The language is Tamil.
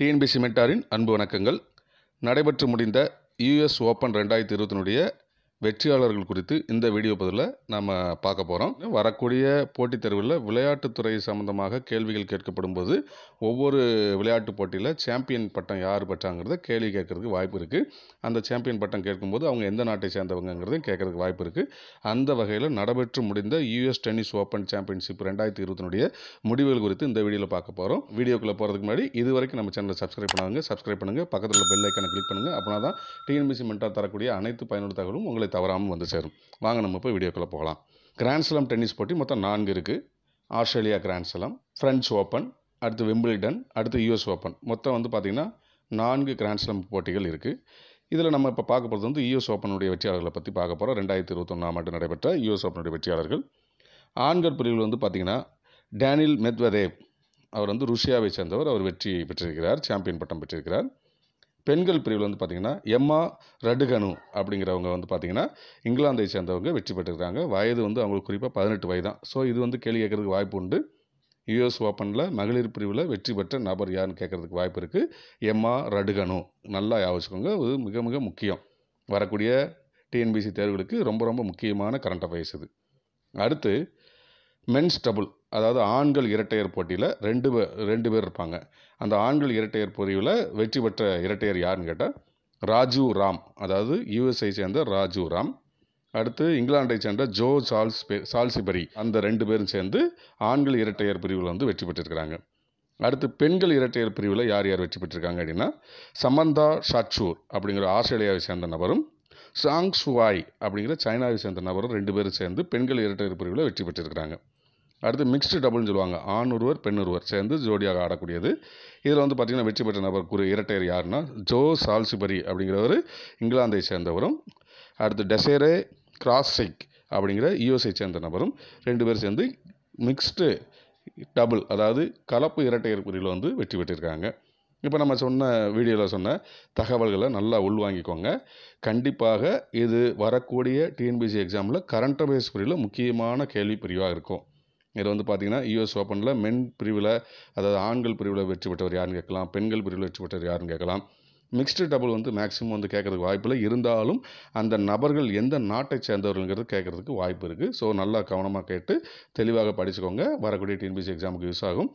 டிஎன்பிசி மெட்டாரின் அன்பு வணக்கங்கள் நடைபெற்று முடிந்த யுஎஸ் ஓப்பன் ரெண்டாயிரத்தி இருபத்தினுடைய வெற்றியாளர்கள் குறித்து இந்த வீடியோ பதிவில் நம்ம பார்க்க போகிறோம் வரக்கூடிய போட்டித் தேர்வில் விளையாட்டுத்துறை சம்மந்தமாக கேள்விகள் கேட்கப்படும் போது ஒவ்வொரு விளையாட்டு போட்டியில் சாம்பியன் பட்டம் யார் பெற்றாங்கிறத கேள்வி கேட்கறதுக்கு வாய்ப்பு இருக்குது அந்த சாம்பியன் பட்டம் கேட்கும்போது அவங்க எந்த நாட்டை சேர்ந்தவங்கிறதையும் கேட்கறதுக்கு வாய்ப்பு இருக்குது அந்த வகையில் நடைபெற்று முடிந்த யூஎஸ் டென்னிஸ் ஓப்பன் சாம்பியன்ஷிப் ரெண்டாயிரத்தி இருபத்தினுடைய முடிவுகள் குறித்து இந்த வீடியோவில் பார்க்க போகிறோம் வீடியோக்குள்ளே போகிறதுக்கு முன்னாடி இது வரைக்கும் நம்ம சேனலை சப்ஸ்கிரைப் பண்ணுவாங்க சப்ஸ்கிரைப் பண்ணுங்கள் பக்கத்தில் பெல் ஐக்கானை கிளிக் பண்ணுங்கள் அப்படின்னா தான் டிஎன்பிசி மென்டார் தரக்கூடிய அனைத்து பயனுள்ள தகவலும் உங்களுக்கு அது தவறாமல் வந்து சேரும் வாங்க நம்ம போய் வீடியோக்குள்ளே போகலாம் கிராண்ட்ஸ்லம் டென்னிஸ் போட்டி மொத்தம் நான்கு இருக்குது ஆஸ்திரேலியா கிராண்ட்ஸ்லம் ஃப்ரெஞ்ச் ஓப்பன் அடுத்து விம்பிள்டன் அடுத்து யூஎஸ் ஓப்பன் மொத்தம் வந்து பார்த்திங்கன்னா நான்கு கிராண்ட்ஸ்லம் போட்டிகள் இருக்குது இதில் நம்ம இப்போ பார்க்க போகிறது வந்து யூஎஸ் ஓப்பனுடைய வெற்றியாளர்களை பற்றி பார்க்க போகிறோம் ரெண்டாயிரத்தி இருபத்தொன்னாம் ஆண்டு நடைபெற்ற யூஎஸ் ஓப்பனுடைய வெற்றியாளர்கள் ஆண்கள் பிரிவில் வந்து பார்த்திங்கன்னா டேனியல் மெத்வதேவ் அவர் வந்து ருஷியாவை சேர்ந்தவர் அவர் வெற்றி பெற்றிருக்கிறார் சாம்பியன் பட்டம் பெற்றிருக்கிறார் பெண்கள் பிரிவில் வந்து பார்த்திங்கன்னா எம்மா ரடுகனு அப்படிங்கிறவங்க வந்து பார்த்திங்கன்னா இங்கிலாந்தை சேர்ந்தவங்க வெற்றி பெற்றுக்கிறாங்க வயது வந்து அவங்களுக்கு குறிப்பாக பதினெட்டு வயது தான் ஸோ இது வந்து கேள்வி கேட்கறதுக்கு வாய்ப்பு உண்டு யூஎஸ் ஓப்பனில் மகளிர் பிரிவில் வெற்றி பெற்ற நபர் யாருன்னு கேட்குறதுக்கு வாய்ப்பு இருக்குது எம்மா ரடுகனு நல்லா யாவச்சுக்கோங்க இது மிக மிக முக்கியம் வரக்கூடிய டிஎன்பிசி தேர்வுகளுக்கு ரொம்ப ரொம்ப முக்கியமான கரண்ட் அஃபேர்ஸ் இது அடுத்து மென்ஸ் டபுள் அதாவது ஆண்கள் இரட்டையர் போட்டியில் ரெண்டு பேர் ரெண்டு பேர் இருப்பாங்க அந்த ஆண்கள் இரட்டையர் பிரிவில் வெற்றி பெற்ற இரட்டையர் யாருன்னு கேட்டால் ராஜு ராம் அதாவது யூஎஸ்ஐ சேர்ந்த ராஜு ராம் அடுத்து இங்கிலாண்டை சேர்ந்த ஜோ சால்ஸ் சால்சிபரி அந்த ரெண்டு பேரும் சேர்ந்து ஆண்கள் இரட்டையர் பிரிவில் வந்து வெற்றி பெற்றிருக்கிறாங்க அடுத்து பெண்கள் இரட்டையர் பிரிவில் யார் யார் வெற்றி பெற்றிருக்காங்க அப்படின்னா சமந்தா ஷாட்சூர் அப்படிங்கிற ஆஸ்திரேலியாவை சேர்ந்த நபரும் சாங் சுவாய் அப்படிங்கிற சைனாவை சேர்ந்த நபரும் ரெண்டு பேரும் சேர்ந்து பெண்கள் இரட்டையர் பிரிவில் வெற்றி பெற்றிருக்கிறாங்க அடுத்து மிக்ஸ்டு டபுள்னு சொல்லுவாங்க ஆண் ஒருவர் பெண் ஒருவர் சேர்ந்து ஜோடியாக ஆடக்கூடியது இதில் வந்து பார்த்திங்கன்னா வெற்றி பெற்ற நபர் குரு இரட்டையர் யாருன்னா ஜோ சால்சுபரி அப்படிங்கிறவர் இங்கிலாந்தை சேர்ந்தவரும் அடுத்து டெசேரே கிராஸிக் அப்படிங்கிற யூஎஸ்ஐ சேர்ந்த நபரும் ரெண்டு பேர் சேர்ந்து மிக்ஸ்டு டபுள் அதாவது கலப்பு இரட்டையர் பிரிவில் வந்து வெற்றி பெற்றிருக்காங்க இப்போ நம்ம சொன்ன வீடியோவில் சொன்ன தகவல்களை நல்லா உள்வாங்கிக்கோங்க கண்டிப்பாக இது வரக்கூடிய டிஎன்பிசி எக்ஸாமில் கரண்ட் அஃபேர்ஸ் பிரிவில் முக்கியமான கேள்வி பிரிவாக இருக்கும் இதில் வந்து பார்த்தீங்கன்னா யூஎஸ் ஓப்பனில் மென் பிரிவில் அதாவது ஆண்கள் பிரிவில் வெற்றி பெற்றவர் யாருன்னு கேட்கலாம் பெண்கள் பிரிவில் வெற்றி பெற்றவர் யாருன்னு கேட்கலாம் மிக்ஸ்டு டபுள் வந்து மேக்ஸிமம் வந்து கேட்கறதுக்கு வாய்ப்பில்லை இருந்தாலும் அந்த நபர்கள் எந்த நாட்டை சேர்ந்தவர்கள்ங்கிறது கேட்குறதுக்கு வாய்ப்பு இருக்குது ஸோ நல்லா கவனமாக கேட்டு தெளிவாக படிச்சுக்கோங்க வரக்கூடிய டிஎன்பிசி எக்ஸாமுக்கு யூஸ் ஆகும்